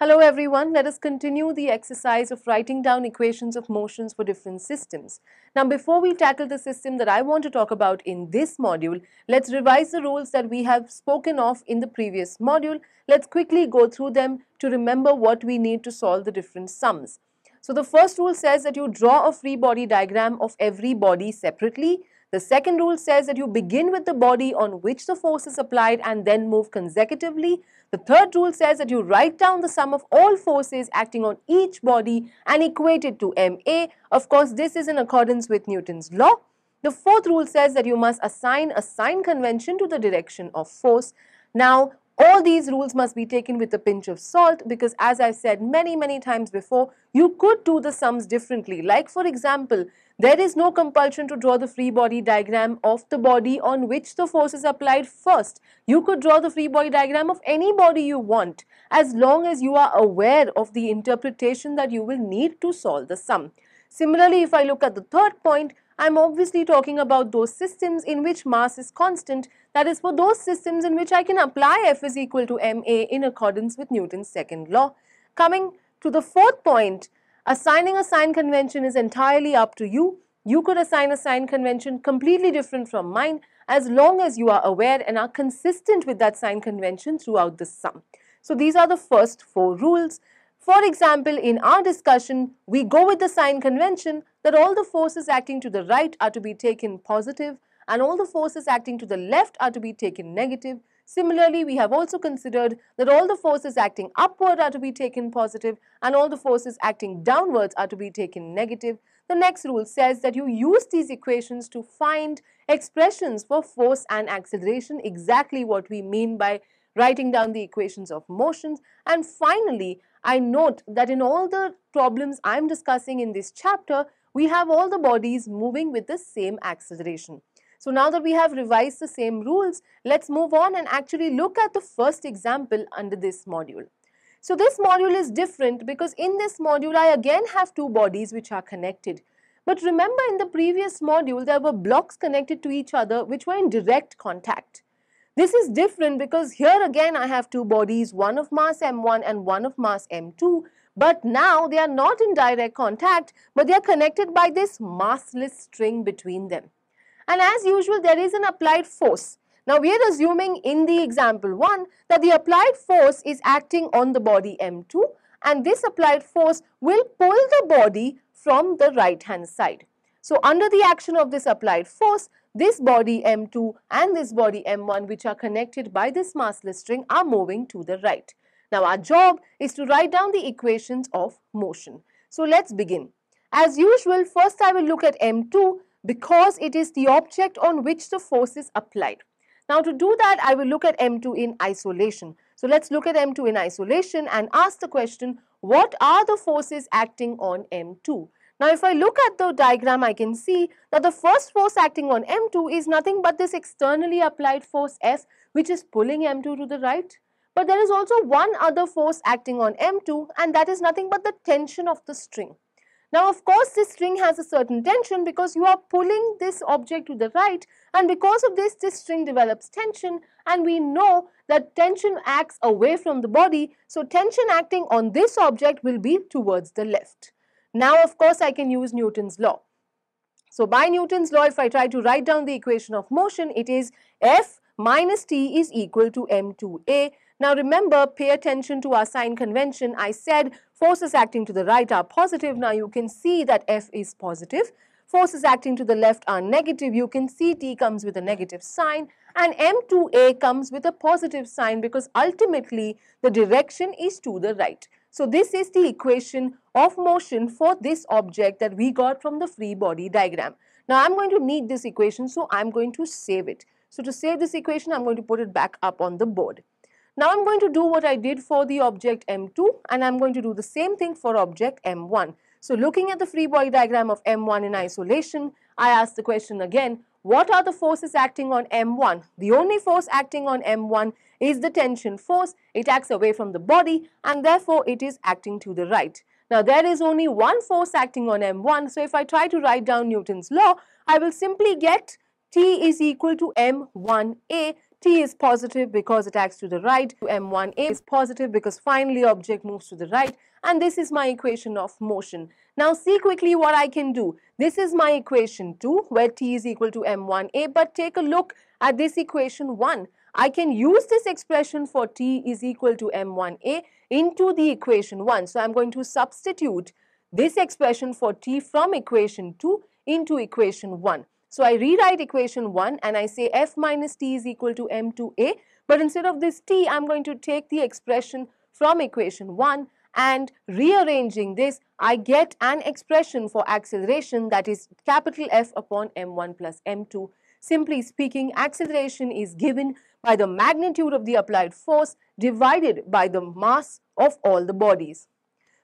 Hello everyone, let us continue the exercise of writing down equations of motions for different systems. Now before we tackle the system that I want to talk about in this module, let's revise the rules that we have spoken of in the previous module. Let's quickly go through them to remember what we need to solve the different sums. So the first rule says that you draw a free body diagram of every body separately. The second rule says that you begin with the body on which the force is applied and then move consecutively. The third rule says that you write down the sum of all forces acting on each body and equate it to MA. Of course, this is in accordance with Newton's law. The fourth rule says that you must assign a sign convention to the direction of force. Now, all these rules must be taken with a pinch of salt because as I've said many, many times before, you could do the sums differently. Like for example, there is no compulsion to draw the free body diagram of the body on which the force is applied first. You could draw the free body diagram of any body you want as long as you are aware of the interpretation that you will need to solve the sum. Similarly, if I look at the third point, I'm obviously talking about those systems in which mass is constant, that is for those systems in which I can apply F is equal to ma in accordance with Newton's second law. Coming to the fourth point, assigning a sign convention is entirely up to you. You could assign a sign convention completely different from mine as long as you are aware and are consistent with that sign convention throughout the sum. So these are the first four rules. For example, in our discussion, we go with the sign convention that all the forces acting to the right are to be taken positive and all the forces acting to the left are to be taken negative. Similarly, we have also considered that all the forces acting upward are to be taken positive and all the forces acting downwards are to be taken negative. The next rule says that you use these equations to find expressions for force and acceleration, exactly what we mean by writing down the equations of motions. And finally, I note that in all the problems I'm discussing in this chapter, we have all the bodies moving with the same acceleration. So now that we have revised the same rules, let's move on and actually look at the first example under this module. So this module is different because in this module I again have two bodies which are connected. But remember in the previous module there were blocks connected to each other which were in direct contact. This is different because here again I have two bodies, one of mass m1 and one of mass m2 but now they are not in direct contact, but they are connected by this massless string between them. And as usual, there is an applied force. Now, we are assuming in the example 1 that the applied force is acting on the body M2 and this applied force will pull the body from the right hand side. So, under the action of this applied force, this body M2 and this body M1 which are connected by this massless string are moving to the right. Now our job is to write down the equations of motion. So let's begin. As usual, first I will look at M2 because it is the object on which the force is applied. Now to do that, I will look at M2 in isolation. So let's look at M2 in isolation and ask the question, what are the forces acting on M2? Now if I look at the diagram, I can see that the first force acting on M2 is nothing but this externally applied force F which is pulling M2 to the right. But there is also one other force acting on M2 and that is nothing but the tension of the string. Now, of course, this string has a certain tension because you are pulling this object to the right and because of this, this string develops tension and we know that tension acts away from the body. So, tension acting on this object will be towards the left. Now, of course, I can use Newton's law. So, by Newton's law, if I try to write down the equation of motion, it is F minus T is equal to M2A now remember, pay attention to our sign convention. I said forces acting to the right are positive. Now you can see that F is positive. Forces acting to the left are negative. You can see T comes with a negative sign and M2A comes with a positive sign because ultimately the direction is to the right. So this is the equation of motion for this object that we got from the free body diagram. Now I'm going to need this equation so I'm going to save it. So to save this equation I'm going to put it back up on the board. Now I'm going to do what I did for the object M2 and I'm going to do the same thing for object M1. So looking at the free body diagram of M1 in isolation, I ask the question again, what are the forces acting on M1? The only force acting on M1 is the tension force. It acts away from the body and therefore it is acting to the right. Now there is only one force acting on M1. So if I try to write down Newton's law, I will simply get T is equal to M1A T is positive because it acts to the right. M1A is positive because finally object moves to the right. And this is my equation of motion. Now see quickly what I can do. This is my equation 2 where T is equal to M1A. But take a look at this equation 1. I can use this expression for T is equal to M1A into the equation 1. So I'm going to substitute this expression for T from equation 2 into equation 1. So I rewrite equation 1 and I say f minus t is equal to m2a. But instead of this t, I'm going to take the expression from equation 1 and rearranging this, I get an expression for acceleration that is capital F upon m1 plus m2. Simply speaking, acceleration is given by the magnitude of the applied force divided by the mass of all the bodies.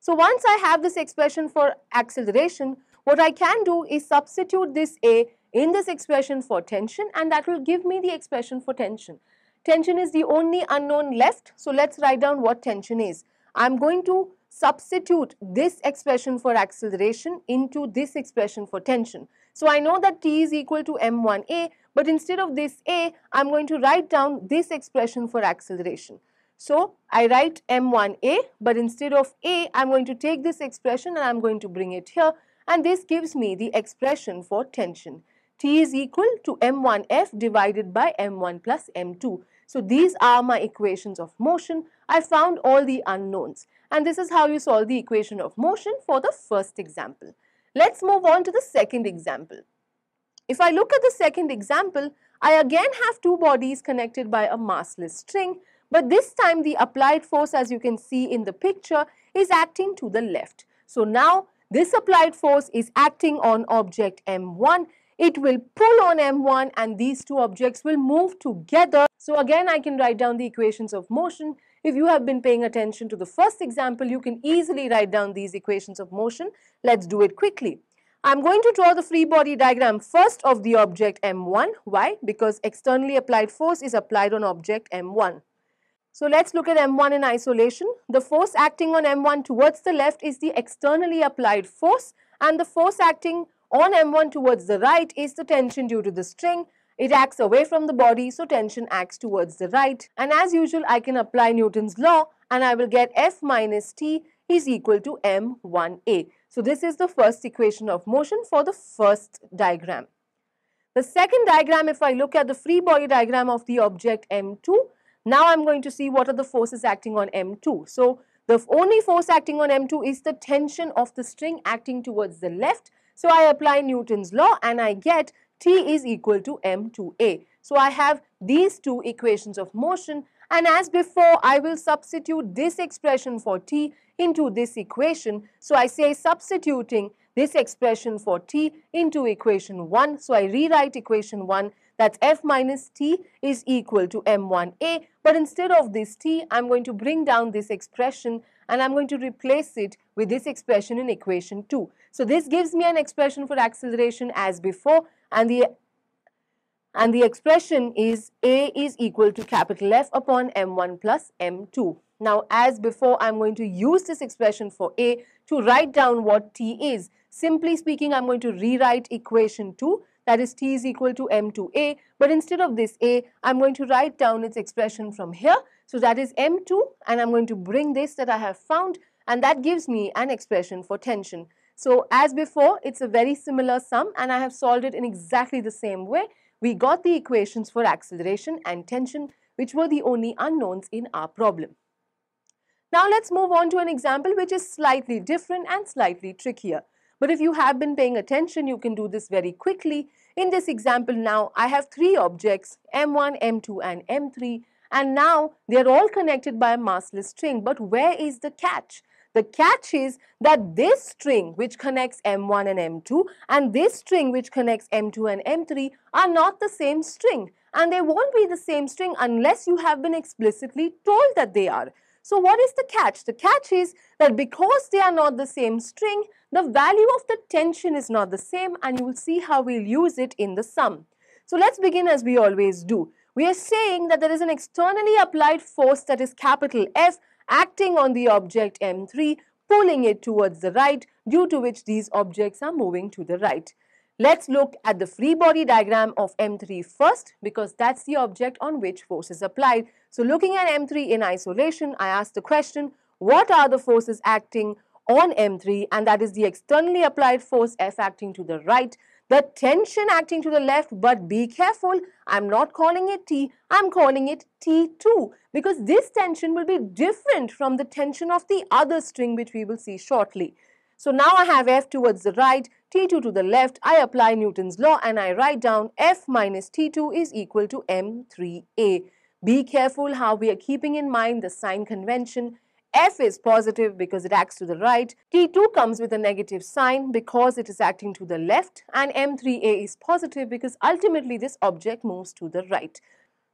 So once I have this expression for acceleration, what I can do is substitute this A in this expression for tension and that will give me the expression for tension. Tension is the only unknown left. So, let's write down what tension is. I am going to substitute this expression for acceleration into this expression for tension. So, I know that T is equal to M1A, but instead of this A, I am going to write down this expression for acceleration. So, I write M1A, but instead of A, I am going to take this expression and I am going to bring it here and this gives me the expression for tension. T is equal to m1f divided by m1 plus m2. So these are my equations of motion. I found all the unknowns and this is how you solve the equation of motion for the first example. Let's move on to the second example. If I look at the second example, I again have two bodies connected by a massless string, but this time the applied force as you can see in the picture is acting to the left. So now this applied force is acting on object M1 it will pull on M1 and these two objects will move together. So again, I can write down the equations of motion. If you have been paying attention to the first example, you can easily write down these equations of motion. Let's do it quickly. I'm going to draw the free body diagram first of the object M1. Why? Because externally applied force is applied on object M1. So let's look at M1 in isolation. The force acting on M1 towards the left is the externally applied force and the force acting on M1 towards the right is the tension due to the string. It acts away from the body, so tension acts towards the right. And as usual, I can apply Newton's law and I will get F minus T is equal to M1A. So this is the first equation of motion for the first diagram. The second diagram, if I look at the free body diagram of the object M2, now I'm going to see what are the forces acting on M2. So the only force acting on M2 is the tension of the string acting towards the left so, I apply Newton's law and I get T is equal to m2a. So, I have these two equations of motion and as before I will substitute this expression for T into this equation. So, I say substituting this expression for T into equation 1. So, I rewrite equation 1 that's F minus T is equal to M1A. But instead of this T, I'm going to bring down this expression and I'm going to replace it with this expression in equation 2. So this gives me an expression for acceleration as before and the and the expression is A is equal to capital F upon M1 plus M2. Now as before I'm going to use this expression for A to write down what T is. Simply speaking I'm going to rewrite equation 2 that is t is equal to m2a. But instead of this a, I'm going to write down its expression from here. So that is m2 and I'm going to bring this that I have found and that gives me an expression for tension. So as before, it's a very similar sum and I have solved it in exactly the same way. We got the equations for acceleration and tension which were the only unknowns in our problem. Now let's move on to an example which is slightly different and slightly trickier. But if you have been paying attention, you can do this very quickly. In this example now, I have three objects, M1, M2 and M3 and now they are all connected by a massless string. But where is the catch? The catch is that this string which connects M1 and M2 and this string which connects M2 and M3 are not the same string and they won't be the same string unless you have been explicitly told that they are. So what is the catch? The catch is that because they are not the same string, the value of the tension is not the same and you will see how we'll use it in the sum. So let's begin as we always do. We are saying that there is an externally applied force that is capital F acting on the object M3, pulling it towards the right due to which these objects are moving to the right. Let's look at the free body diagram of M3 first because that's the object on which force is applied. So looking at M3 in isolation, I ask the question, what are the forces acting on M3 and that is the externally applied force F acting to the right, the tension acting to the left but be careful, I'm not calling it T, I'm calling it T2 because this tension will be different from the tension of the other string which we will see shortly. So now I have F towards the right, T2 to the left. I apply Newton's law and I write down F minus T2 is equal to M3A. Be careful how we are keeping in mind the sign convention. F is positive because it acts to the right. T2 comes with a negative sign because it is acting to the left. And M3A is positive because ultimately this object moves to the right.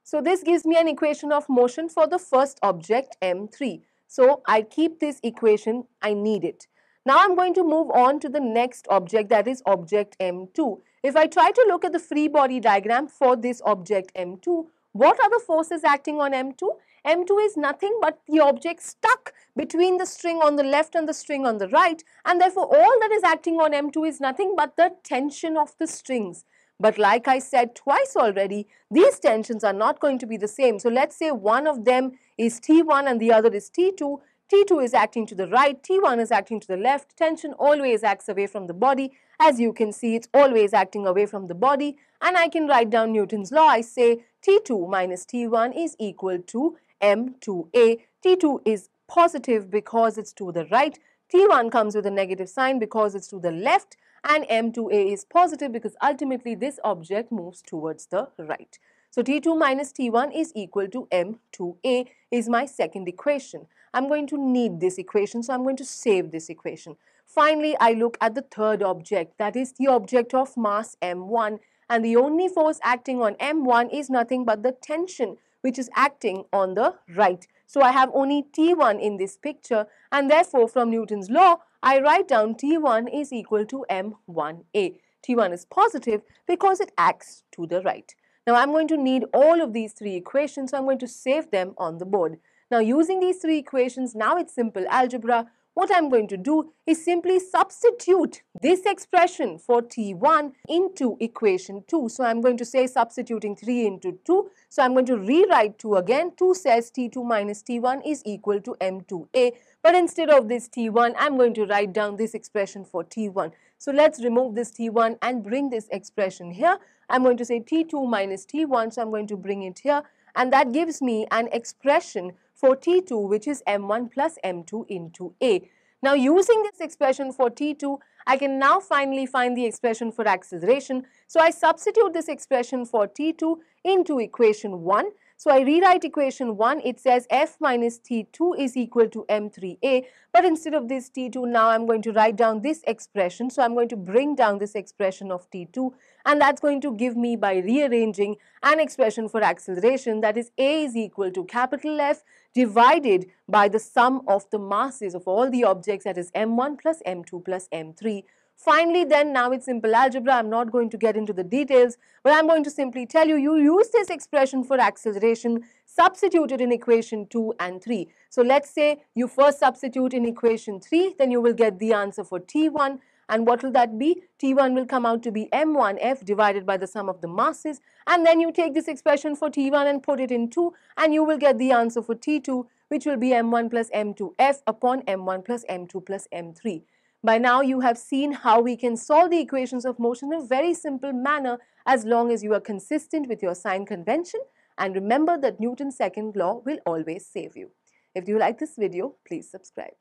So this gives me an equation of motion for the first object M3. So I keep this equation, I need it. Now I'm going to move on to the next object that is object M2. If I try to look at the free body diagram for this object M2, what are the forces acting on M2? M2 is nothing but the object stuck between the string on the left and the string on the right and therefore all that is acting on M2 is nothing but the tension of the strings. But like I said twice already, these tensions are not going to be the same. So let's say one of them is T1 and the other is T2. T2 is acting to the right, T1 is acting to the left. Tension always acts away from the body. As you can see, it's always acting away from the body. And I can write down Newton's law. I say T2 minus T1 is equal to M2A. T2 is positive because it's to the right. T1 comes with a negative sign because it's to the left and M2A is positive because ultimately this object moves towards the right. So T2 minus T1 is equal to M2A is my second equation. I'm going to need this equation, so I'm going to save this equation. Finally, I look at the third object, that is the object of mass M1. And the only force acting on M1 is nothing but the tension, which is acting on the right. So I have only T1 in this picture, and therefore from Newton's law, I write down T1 is equal to M1A. T1 is positive because it acts to the right. Now I'm going to need all of these three equations, so I'm going to save them on the board. Now using these three equations, now it's simple algebra. What I'm going to do is simply substitute this expression for T1 into equation 2. So I'm going to say substituting 3 into 2. So I'm going to rewrite 2 again. 2 says T2 minus T1 is equal to M2A. But instead of this T1, I'm going to write down this expression for T1. So let's remove this T1 and bring this expression here. I'm going to say T2 minus T1, so I'm going to bring it here. And that gives me an expression for T2, which is M1 plus M2 into A. Now, using this expression for T2, I can now finally find the expression for acceleration. So, I substitute this expression for T2 into equation 1 so I rewrite equation 1. It says f minus t2 is equal to m3a. But instead of this t2, now I'm going to write down this expression. So I'm going to bring down this expression of t2. And that's going to give me, by rearranging, an expression for acceleration. That is, a is equal to capital F divided by the sum of the masses of all the objects. That is m1 plus m2 plus m3 Finally, then now it's simple algebra. I'm not going to get into the details, but I'm going to simply tell you, you use this expression for acceleration substituted in equation 2 and 3. So let's say you first substitute in equation 3, then you will get the answer for T1. And what will that be? T1 will come out to be M1F divided by the sum of the masses. And then you take this expression for T1 and put it in 2 and you will get the answer for T2 which will be M1 plus M2F upon M1 plus M2 plus M3. By now, you have seen how we can solve the equations of motion in a very simple manner as long as you are consistent with your sign convention and remember that Newton's second law will always save you. If you like this video, please subscribe.